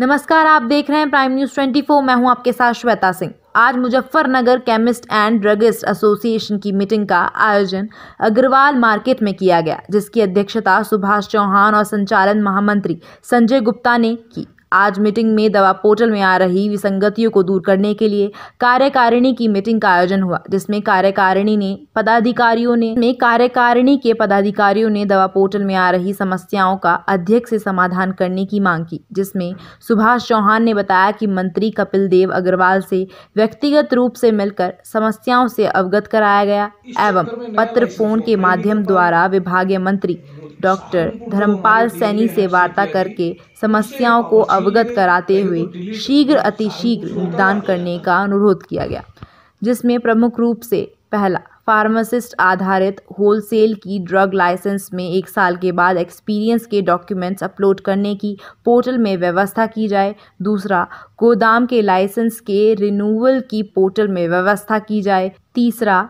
नमस्कार आप देख रहे हैं प्राइम न्यूज 24 मैं हूं आपके साथ श्वेता सिंह आज Muzaffarnagar chemist and druggist association की मीटिंग का आयोजन अग्रवाल मार्केट में किया गया जिसकी अध्यक्षता सुभाष चौहान और संचालन महामंत्री संजय गुप्ता ने की आज मीटिंग में दवा पोर्टल में आ रही विसंगतियों को दूर करने के लिए कार्यकारिणी की मीटिंग का आयोजन हुआ जिसमें कार्यकारिणी ने पदाधिकारियों ने में कार्यकारिणी के पदाधिकारियों ने दवा पोर्टल में आ रही समस्याओं का अध्यक्ष से समाधान करने की मांग की जिसमें सुभाष चौहान ने बताया कि मंत्री कपिल देव अग्रवाल से व्यक्तिगत रूप से मिलकर समस्याओं से अवगत कराया गया एवं पत्र फोन के माध्यम द्वारा विभागीय मंत्री डॉक्टर धर्मपाल सैनी से वार्ता करके समस्याओं को अवगत कराते हुए शीघ्र अतिशीघ्र निदान करने का अनुरोध किया गया जिसमें प्रमुख रूप से पहला फार्मासिस्ट आधारित होलसेल की ड्रग लाइसेंस में एक साल के बाद एक्सपीरियंस के डॉक्यूमेंट्स अपलोड करने की पोर्टल में व्यवस्था की जाए दूसरा गोदाम के लाइसेंस के रिनूवल की पोर्टल में व्यवस्था की जाए तीसरा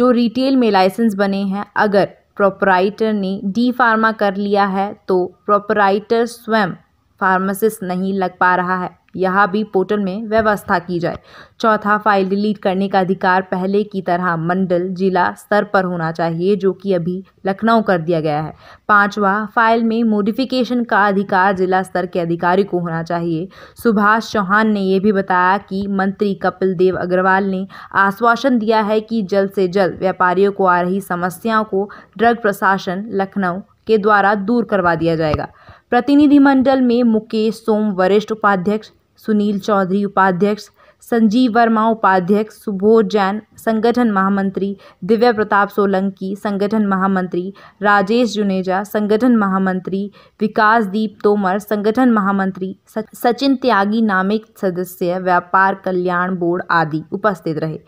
जो रिटेल में लाइसेंस बने हैं अगर प्रोपराइटर ने डी फार्मा कर लिया है तो प्रोपराइटर स्वयं फार्मासिस्ट नहीं लग पा रहा है यहाँ भी पोर्टल में व्यवस्था की जाए चौथा फाइल डिलीट करने का अधिकार पहले की तरह मंडल जिला स्तर पर होना चाहिए जो कि अभी लखनऊ कर दिया गया है पांचवा फाइल में मोडिफिकेशन का अधिकार जिला स्तर के अधिकारी को होना चाहिए सुभाष चौहान ने यह भी बताया कि मंत्री कपिल देव अग्रवाल ने आश्वासन दिया है कि जल्द से जल्द व्यापारियों को आ रही समस्याओं को ड्रग प्रशासन लखनऊ के द्वारा दूर करवा दिया जाएगा प्रतिनिधिमंडल में मुकेश सोम वरिष्ठ उपाध्यक्ष सुनील चौधरी उपाध्यक्ष संजीव वर्मा उपाध्यक्ष सुबोध जैन संगठन महामंत्री दिव्य प्रताप सोलंकी संगठन महामंत्री राजेश जुनेजा संगठन महामंत्री विकासदीप तोमर संगठन महामंत्री सचिन त्यागी नामिक सदस्य व्यापार कल्याण बोर्ड आदि उपस्थित रहे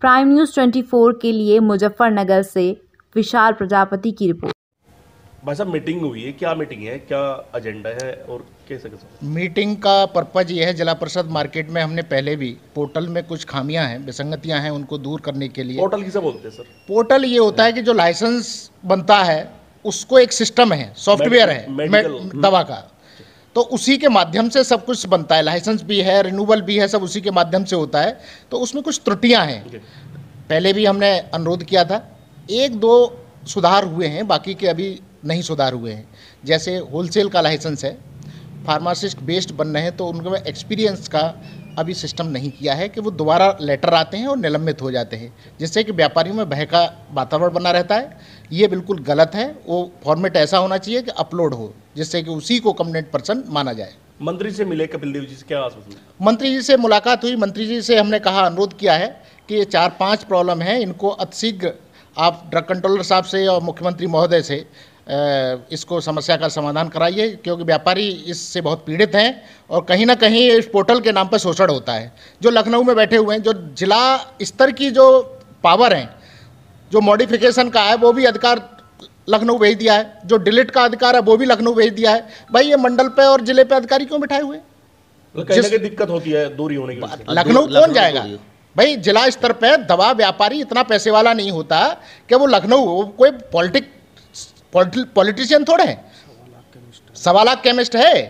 प्राइम न्यूज़ 24 के लिए मुजफ्फरनगर से विशाल प्रजापति की रिपोर्ट भाई साहब मीटिंग हुई है क्या मीटिंग है क्या एजेंडा है और कैसे कैसे मीटिंग का पर्पज ये है जिला परिषद मार्केट में हमने पहले भी पोर्टल में कुछ खामियां हैं विसंगतियां हैं उनको दूर करने के लिए पोर्टल किसे बोलते हैं सर पोर्टल ये होता है कि जो लाइसेंस बनता है उसको एक सिस्टम है सॉफ्टवेयर है हम्म। दवा का तो उसी के माध्यम से सब कुछ बनता है लाइसेंस भी है रिन्यूअल भी है सब उसी के माध्यम से होता है तो उसमें कुछ त्रुटियां हैं पहले भी हमने अनुरोध किया था एक दो सुधार हुए हैं बाकी के अभी नहीं सुधार हुए हैं जैसे होलसेल का लाइसेंस है फार्मासिस्ट बेस्ड बन रहे हैं तो उनके एक्सपीरियंस का अभी सिस्टम नहीं किया है कि वो दोबारा लेटर आते हैं और निलंबित हो जाते हैं जिससे कि व्यापारियों में भय का वातावरण बना रहता है ये बिल्कुल गलत है वो फॉर्मेट ऐसा होना चाहिए कि अपलोड हो जिससे कि उसी को कमनेट पर्सन माना जाए मंत्री से मिले कपिल देव जी से क्या मंत्री जी से मुलाकात हुई मंत्री जी से हमने कहा अनुरोध किया है कि ये चार पाँच प्रॉब्लम है इनको अतिशीघ्र आप ड्रग कंट्रोलर साहब से और मुख्यमंत्री महोदय से इसको समस्या का समाधान कराइए क्योंकि व्यापारी इससे बहुत पीड़ित हैं और कहीं ना कहीं इस पोर्टल के नाम पर शोषण होता है जो लखनऊ में बैठे हुए हैं जो जिला स्तर की जो पावर हैं जो मॉडिफिकेशन का है वो भी अधिकार लखनऊ भेज दिया है जो डिलीट का अधिकार है वो भी लखनऊ भेज दिया है भाई ये मंडल पे और जिले पे अधिकारी क्यों बिठाए हुए मतलब जिस दिक्कत होती है दूरी होने की लखनऊ कौन जाएगा भाई जिला स्तर पे दवा व्यापारी इतना पैसे वाला नहीं होता कि वो लखनऊ कोई पॉलिटिक पॉलिटिशियन थोड़े हैं सवा लाख केमिस्ट है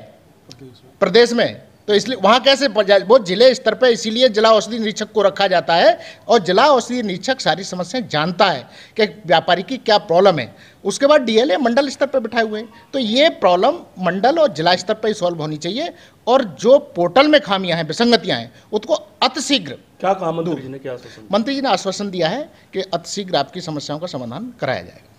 प्रदेश में तो इसलिए वहाँ कैसे वो जिले स्तर पर इसीलिए जिला औषधि निरीक्षक को रखा जाता है और जिला औषधि निरीक्षक सारी समस्याएं जानता है कि व्यापारी की क्या प्रॉब्लम है उसके बाद डीएलए मंडल स्तर पर बिठाए हुए हैं तो ये प्रॉब्लम मंडल और जिला स्तर पर ही सॉल्व होनी चाहिए और जो पोर्टल में खामियां हैं विसंगतियाँ हैं उसको अतिशीघ्र क्या काम मंत्री जी ने क्या मंत्री जी ने आश्वासन दिया है कि अतिशीघ्र आपकी समस्याओं का समाधान कराया जाएगा